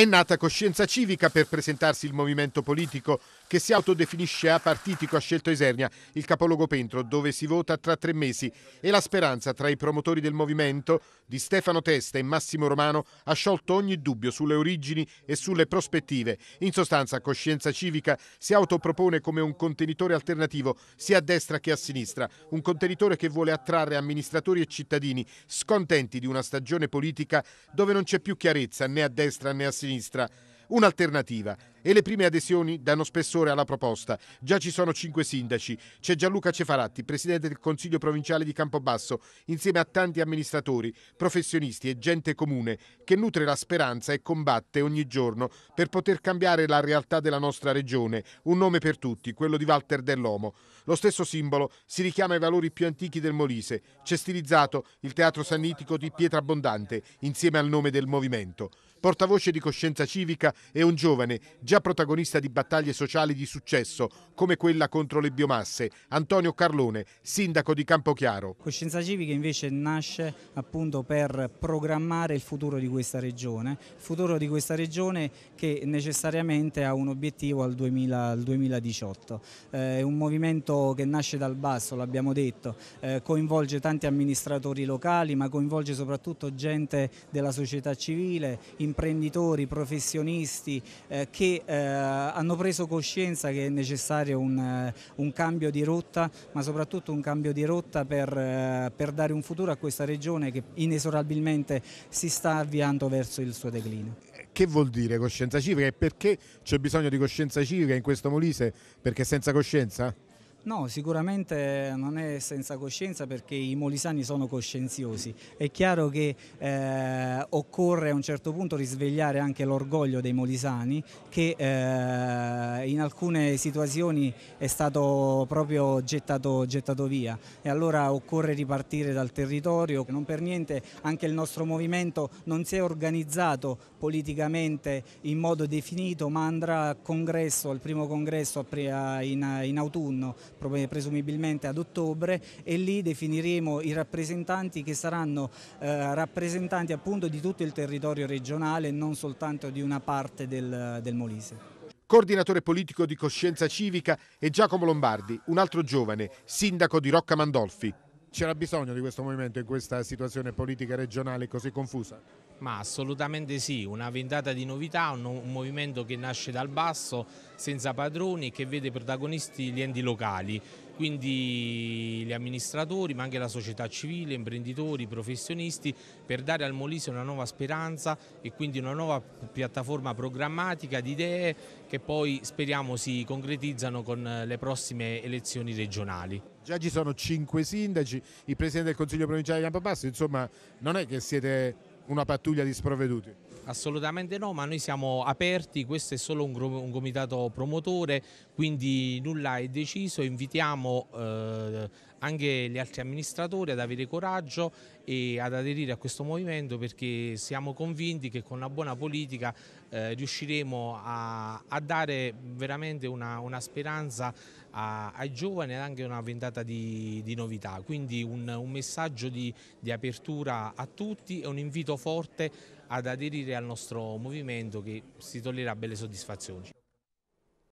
È nata coscienza civica per presentarsi il movimento politico che si autodefinisce apartitico ha scelto Isernia, il capoluogo Pentro, dove si vota tra tre mesi e la speranza tra i promotori del movimento di Stefano Testa e Massimo Romano ha sciolto ogni dubbio sulle origini e sulle prospettive. In sostanza coscienza civica si autopropone come un contenitore alternativo sia a destra che a sinistra, un contenitore che vuole attrarre amministratori e cittadini scontenti di una stagione politica dove non c'è più chiarezza né a destra né a sinistra sinistra un'alternativa. E le prime adesioni danno spessore alla proposta. Già ci sono cinque sindaci. C'è Gianluca Cefaratti, presidente del Consiglio provinciale di Campobasso, insieme a tanti amministratori, professionisti e gente comune che nutre la speranza e combatte ogni giorno per poter cambiare la realtà della nostra regione. Un nome per tutti, quello di Walter Dell'Omo. Lo stesso simbolo si richiama ai valori più antichi del Molise. C'è stilizzato il teatro sannitico di Pietra Abbondante, insieme al nome del movimento. Portavoce di coscienza civica è un giovane, già protagonista di battaglie sociali di successo, come quella contro le biomasse. Antonio Carlone, sindaco di Campochiaro. Coscienza civica invece nasce appunto per programmare il futuro di questa regione, futuro di questa regione che necessariamente ha un obiettivo al, 2018. Eh, è un movimento che nasce dal basso, l'abbiamo detto, eh, coinvolge tanti amministratori locali, ma coinvolge soprattutto gente della società civile, imprenditori, professionisti eh, che eh, hanno preso coscienza che è necessario un, eh, un, cambio di rotta, ma soprattutto un cambio di rotta per, eh, per dare un futuro a questa regione che inesorabilmente si sta avviando verso il suo declino. Che vuol dire coscienza civica e perché c'è bisogno di coscienza civica in questo Molise? Perché senza coscienza? No, sicuramente non è senza coscienza perché i molisani sono coscienziosi. È chiaro che eh, occorre a un certo punto risvegliare anche l'orgoglio dei molisani che eh, in alcune situazioni è stato proprio gettato, gettato, via e allora occorre ripartire dal territorio. Non per niente anche il nostro movimento non si è organizzato politicamente in modo definito ma andrà al congresso, al primo congresso in, in autunno presumibilmente ad ottobre e lì definiremo i rappresentanti che saranno eh, rappresentanti appunto di tutto il territorio regionale, non soltanto di una parte del, del Molise coordinatore politico di Coscienza Civica, è Giacomo Lombardi, un altro giovane, sindaco di Rocca Mandolfi. C'era bisogno di questo movimento in questa situazione politica regionale così confusa? Ma assolutamente sì, una ventata di novità, un, un, movimento che nasce dal basso, senza padroni, che vede protagonisti gli enti locali quindi gli amministratori ma anche la società civile, imprenditori, professionisti per dare al Molise una nuova speranza e quindi una nuova piattaforma programmatica di idee che poi speriamo si concretizzano con le prossime elezioni regionali. Già ci sono cinque sindaci, il Presidente del Consiglio Provinciale di Campobasso, insomma non è che siete una pattuglia di sprovveduti. Assolutamente no, ma noi siamo aperti, questo è solo un, un comitato promotore, quindi nulla è deciso, invitiamo eh, anche gli altri amministratori ad avere coraggio e ad aderire a questo movimento perché siamo convinti che con una buona politica eh, riusciremo a, a, dare veramente una, una speranza a, ai giovani e anche una ventata di, di novità, quindi un, un messaggio di, di apertura a tutti e un invito forte ad aderire alla al nostro movimento che si toglierà belle soddisfazioni.